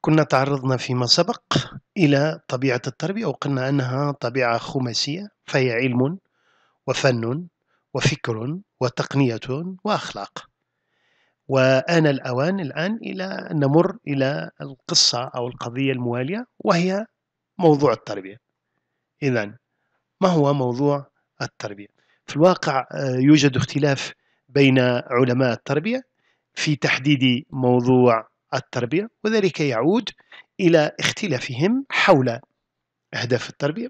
كنا تعرضنا فيما سبق إلى طبيعة التربية وقلنا أنها طبيعة خماسية فهي علم وفن وفكر وتقنية وأخلاق وآن الأوان الآن إلى أن نمر إلى القصة أو القضية الموالية وهي موضوع التربية إذا ما هو موضوع التربية؟ في الواقع آه، يوجد اختلاف بين علماء التربية في تحديد موضوع التربية وذلك يعود إلى اختلافهم حول أهداف التربية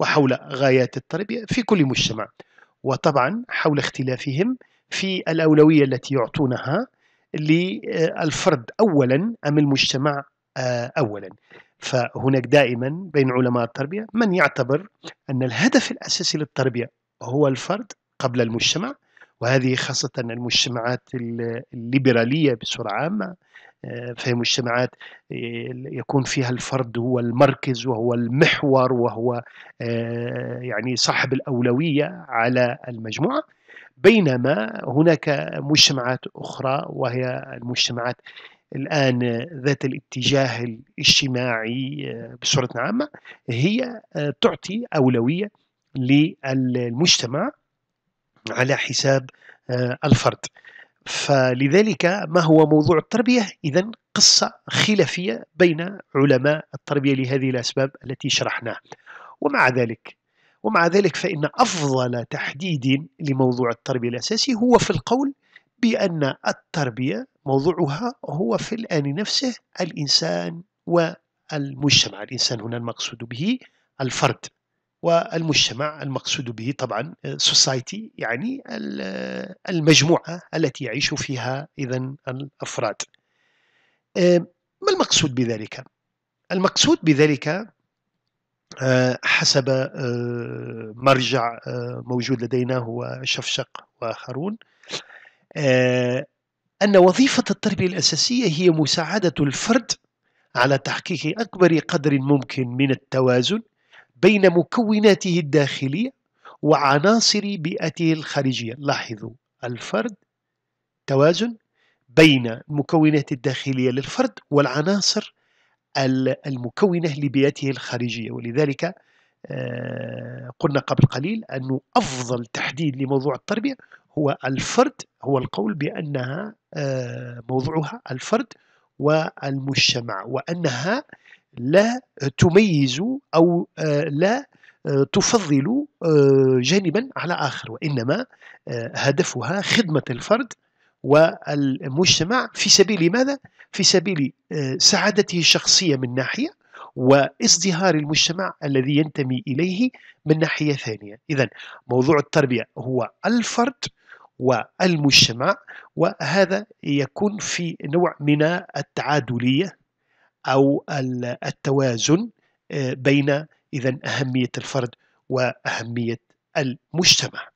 وحول غايات التربية في كل مجتمع وطبعا حول اختلافهم في الأولوية التي يعطونها للفرد أولا أم المجتمع آه، أولا فهناك دائما بين علماء التربية من يعتبر أن الهدف الأساسي للتربية هو الفرد قبل المجتمع وهذه خاصة المجتمعات الليبرالية بصورة عامة آه، فهي مجتمعات آه، يكون فيها الفرد هو المركز وهو المحور وهو آه، يعني صاحب الأولوية على المجموعة بينما هناك مجتمعات أخرى وهي المجتمعات الآن ذات الاتجاه الاجتماعي بصورة عامة هي تعطي أولوية للمجتمع على حساب آه، الفرد فلذلك ما هو موضوع التربية إذا قصة خلافية بين علماء التربية لهذه الأسباب التي شرحناها ومع ذلك ومع ذلك فإن أفضل تحديد لموضوع التربية الأساسي هو في القول بأن التربية موضوعها هو في الآن نفسه الإنسان والمجتمع الإنسان هنا المقصود به الفرد والمجتمع المقصود به طبعا سوسايتي آه، يعني آه، المجموعة التي يعيش فيها إذا الأفراد آه، ما المقصود بذلك؟ المقصود بذلك حسب مرجع موجود لدينا هو شفشق وآخرون أن وظيفة التربية الأساسية هي مساعدة الفرد على تحقيق أكبر قدر ممكن من التوازن بين مكوناته الداخلية وعناصر بيئته الخارجية لاحظوا الفرد توازن بين المكونات الداخلية للفرد والعناصر المكونة لبيئته الخارجية ولذلك آه، قلنا قبل قليل أن أفضل تحديد لموضوع التربية هو الفرد هو القول بأنها آه، موضوعها الفرد والمجتمع وأنها لا تميز أو آه، لا آه، تفضل آه، جانبا على آخر وإنما هدفها خدمة الفرد والمجتمع في سبيل ماذا؟ في سبيل سعادته الشخصية من ناحية وازدهار المجتمع الذي ينتمي إليه من ناحية ثانية إذا موضوع التربية هو الفرد والمجتمع وهذا يكون في نوع من التعادلية أو التوازن آه، بين إذا أهمية الفرد وأهمية المجتمع